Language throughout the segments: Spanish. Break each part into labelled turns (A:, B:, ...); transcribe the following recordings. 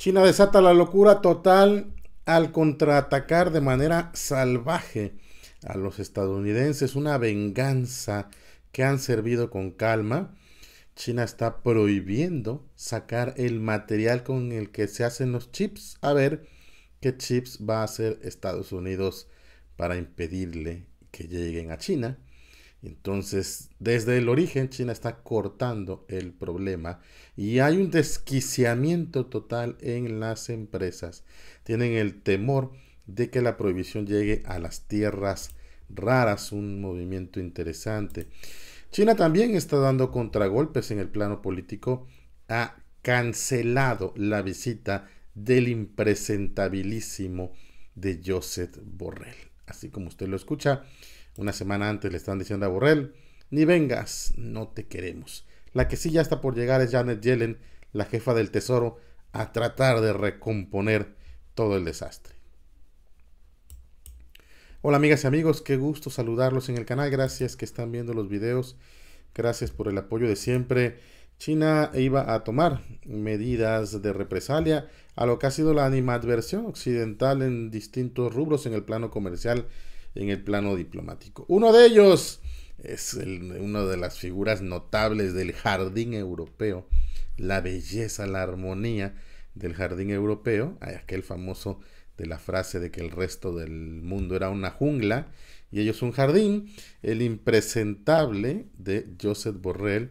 A: China desata la locura total al contraatacar de manera salvaje a los estadounidenses, una venganza que han servido con calma. China está prohibiendo sacar el material con el que se hacen los chips. A ver qué chips va a hacer Estados Unidos para impedirle que lleguen a China. Entonces, desde el origen, China está cortando el problema y hay un desquiciamiento total en las empresas. Tienen el temor de que la prohibición llegue a las tierras raras, un movimiento interesante. China también está dando contragolpes en el plano político. Ha cancelado la visita del impresentabilísimo de Joseph Borrell. Así como usted lo escucha, una semana antes le están diciendo a Borrell, ni vengas, no te queremos. La que sí ya está por llegar es Janet Yellen, la jefa del Tesoro, a tratar de recomponer todo el desastre. Hola amigas y amigos, qué gusto saludarlos en el canal, gracias que están viendo los videos, gracias por el apoyo de siempre. China iba a tomar medidas de represalia a lo que ha sido la animadversión occidental en distintos rubros en el plano comercial en el plano diplomático. Uno de ellos es una de las figuras notables del jardín europeo, la belleza, la armonía del jardín europeo, aquel famoso de la frase de que el resto del mundo era una jungla y ellos un jardín, el impresentable de Joseph Borrell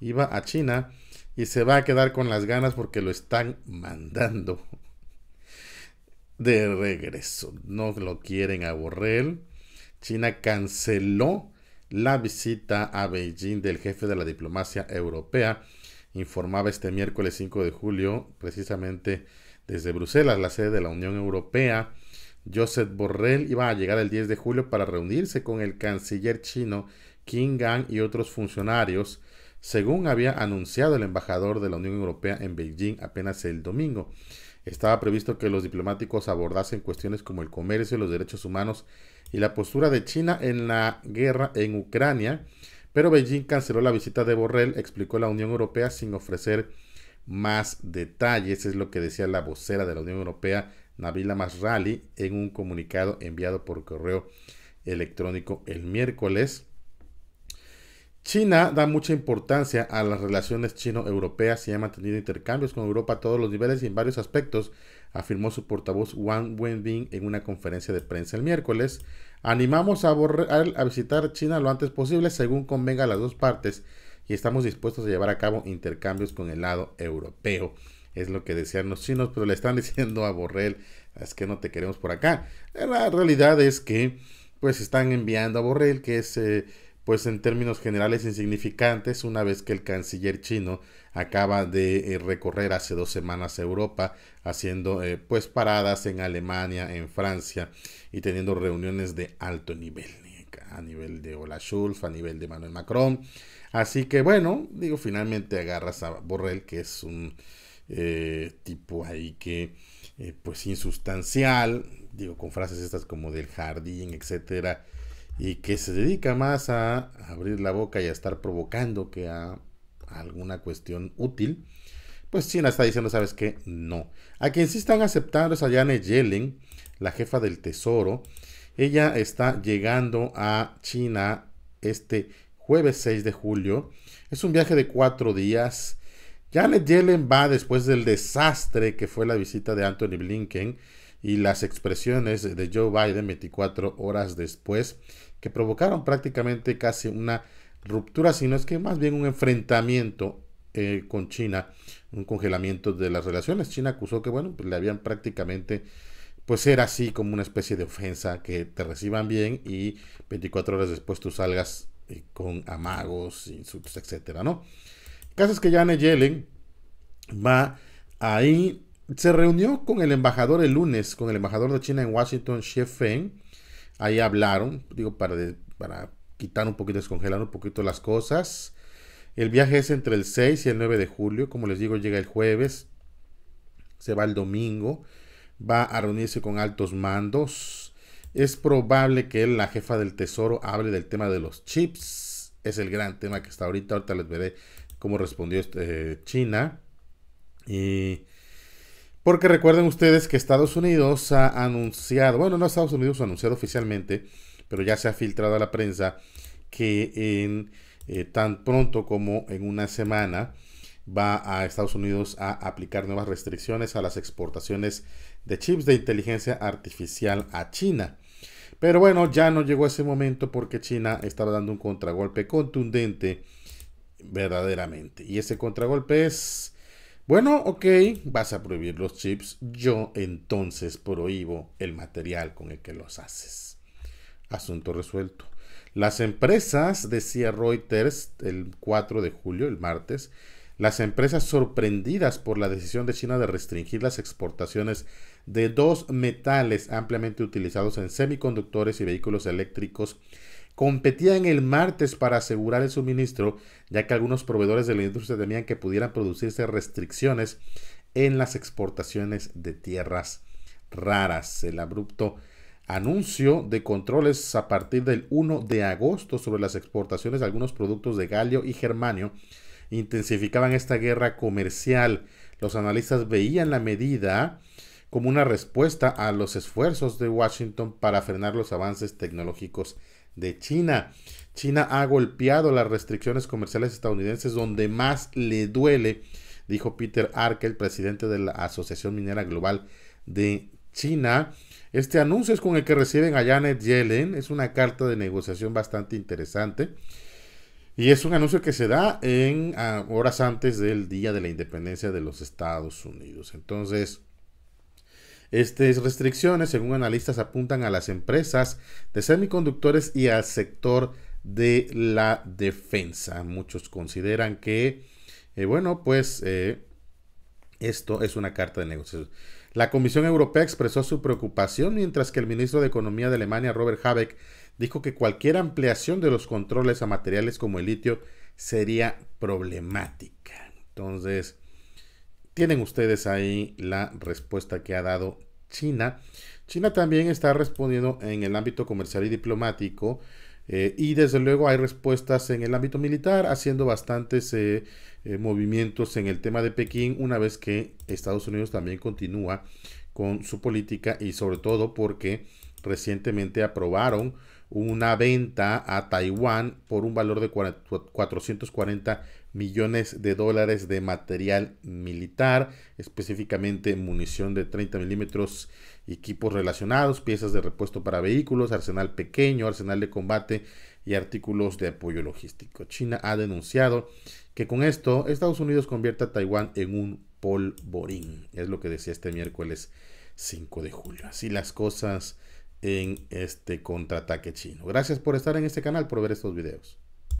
A: iba a China y se va a quedar con las ganas porque lo están mandando de regreso. No lo quieren a Borrell. China canceló la visita a Beijing del jefe de la diplomacia europea. Informaba este miércoles 5 de julio, precisamente desde Bruselas, la sede de la Unión Europea. Joseph Borrell iba a llegar el 10 de julio para reunirse con el canciller chino king Gang y otros funcionarios, según había anunciado el embajador de la Unión Europea en Beijing apenas el domingo. Estaba previsto que los diplomáticos abordasen cuestiones como el comercio, los derechos humanos y la postura de China en la guerra en Ucrania, pero Beijing canceló la visita de Borrell, explicó la Unión Europea sin ofrecer más detalles, es lo que decía la vocera de la Unión Europea, Nabila Masrali, en un comunicado enviado por correo electrónico el miércoles. China da mucha importancia a las relaciones chino-europeas y ha mantenido intercambios con Europa a todos los niveles y en varios aspectos, afirmó su portavoz Wang Wenbin en una conferencia de prensa el miércoles. Animamos a, Borrell a visitar China lo antes posible según convenga a las dos partes y estamos dispuestos a llevar a cabo intercambios con el lado europeo. Es lo que decían los chinos, pero le están diciendo a Borrell, es que no te queremos por acá. La realidad es que pues están enviando a Borrell, que es... Eh, pues en términos generales insignificantes una vez que el canciller chino acaba de eh, recorrer hace dos semanas Europa haciendo eh, pues paradas en Alemania, en Francia y teniendo reuniones de alto nivel a nivel de Ola Schulz, a nivel de Manuel Macron. Así que bueno, digo, finalmente agarras a Borrell, que es un eh, tipo ahí que pues insustancial, digo, con frases estas como del jardín, etcétera y que se dedica más a abrir la boca y a estar provocando que a, alguna cuestión útil, pues China está diciendo, ¿sabes qué? No. A quien sí están aceptando es a Janet Yellen, la jefa del Tesoro. Ella está llegando a China este jueves 6 de julio. Es un viaje de cuatro días. Janet Yellen va después del desastre que fue la visita de Anthony Blinken y las expresiones de Joe Biden 24 horas después, que provocaron prácticamente casi una ruptura, sino es que más bien un enfrentamiento eh, con China, un congelamiento de las relaciones. China acusó que, bueno, pues, le habían prácticamente, pues era así como una especie de ofensa, que te reciban bien y 24 horas después tú salgas eh, con amagos, insultos, etcétera, ¿no? El caso es que Janet Yellen va ahí se reunió con el embajador el lunes, con el embajador de China en Washington, Xie Feng. Ahí hablaron, digo, para, para quitar un poquito, descongelar un poquito las cosas. El viaje es entre el 6 y el 9 de julio. Como les digo, llega el jueves, se va el domingo, va a reunirse con altos mandos. Es probable que la jefa del Tesoro hable del tema de los chips. Es el gran tema que está ahorita. Ahorita les veré cómo respondió este, eh, China. Y porque recuerden ustedes que Estados Unidos ha anunciado, bueno, no Estados Unidos ha anunciado oficialmente, pero ya se ha filtrado a la prensa que en, eh, tan pronto como en una semana va a Estados Unidos a aplicar nuevas restricciones a las exportaciones de chips de inteligencia artificial a China. Pero bueno, ya no llegó ese momento porque China estaba dando un contragolpe contundente verdaderamente. Y ese contragolpe es bueno, ok, vas a prohibir los chips, yo entonces prohíbo el material con el que los haces. Asunto resuelto. Las empresas, decía Reuters el 4 de julio, el martes, las empresas sorprendidas por la decisión de China de restringir las exportaciones de dos metales ampliamente utilizados en semiconductores y vehículos eléctricos Competía en el martes para asegurar el suministro, ya que algunos proveedores de la industria temían que pudieran producirse restricciones en las exportaciones de tierras raras. El abrupto anuncio de controles a partir del 1 de agosto sobre las exportaciones de algunos productos de galio y germanio intensificaban esta guerra comercial. Los analistas veían la medida como una respuesta a los esfuerzos de Washington para frenar los avances tecnológicos de China. China ha golpeado las restricciones comerciales estadounidenses donde más le duele, dijo Peter Arkel, presidente de la Asociación Minera Global de China. Este anuncio es con el que reciben a Janet Yellen. Es una carta de negociación bastante interesante. Y es un anuncio que se da en ah, horas antes del Día de la Independencia de los Estados Unidos. Entonces, estas restricciones, según analistas, apuntan a las empresas de semiconductores y al sector de la defensa. Muchos consideran que, eh, bueno, pues eh, esto es una carta de negocios. La Comisión Europea expresó su preocupación mientras que el ministro de Economía de Alemania, Robert Habeck, dijo que cualquier ampliación de los controles a materiales como el litio sería problemática. Entonces, tienen ustedes ahí la respuesta que ha dado China. China también está respondiendo en el ámbito comercial y diplomático. Eh, y desde luego hay respuestas en el ámbito militar, haciendo bastantes eh, eh, movimientos en el tema de Pekín, una vez que Estados Unidos también continúa con su política y sobre todo porque recientemente aprobaron una venta a Taiwán por un valor de 440 millones de dólares de material militar, específicamente munición de 30 milímetros, equipos relacionados, piezas de repuesto para vehículos, arsenal pequeño, arsenal de combate y artículos de apoyo logístico. China ha denunciado que con esto Estados Unidos convierta a Taiwán en un polvorín. Es lo que decía este miércoles 5 de julio. Así las cosas en este contraataque chino. Gracias por estar en este canal, por ver estos videos.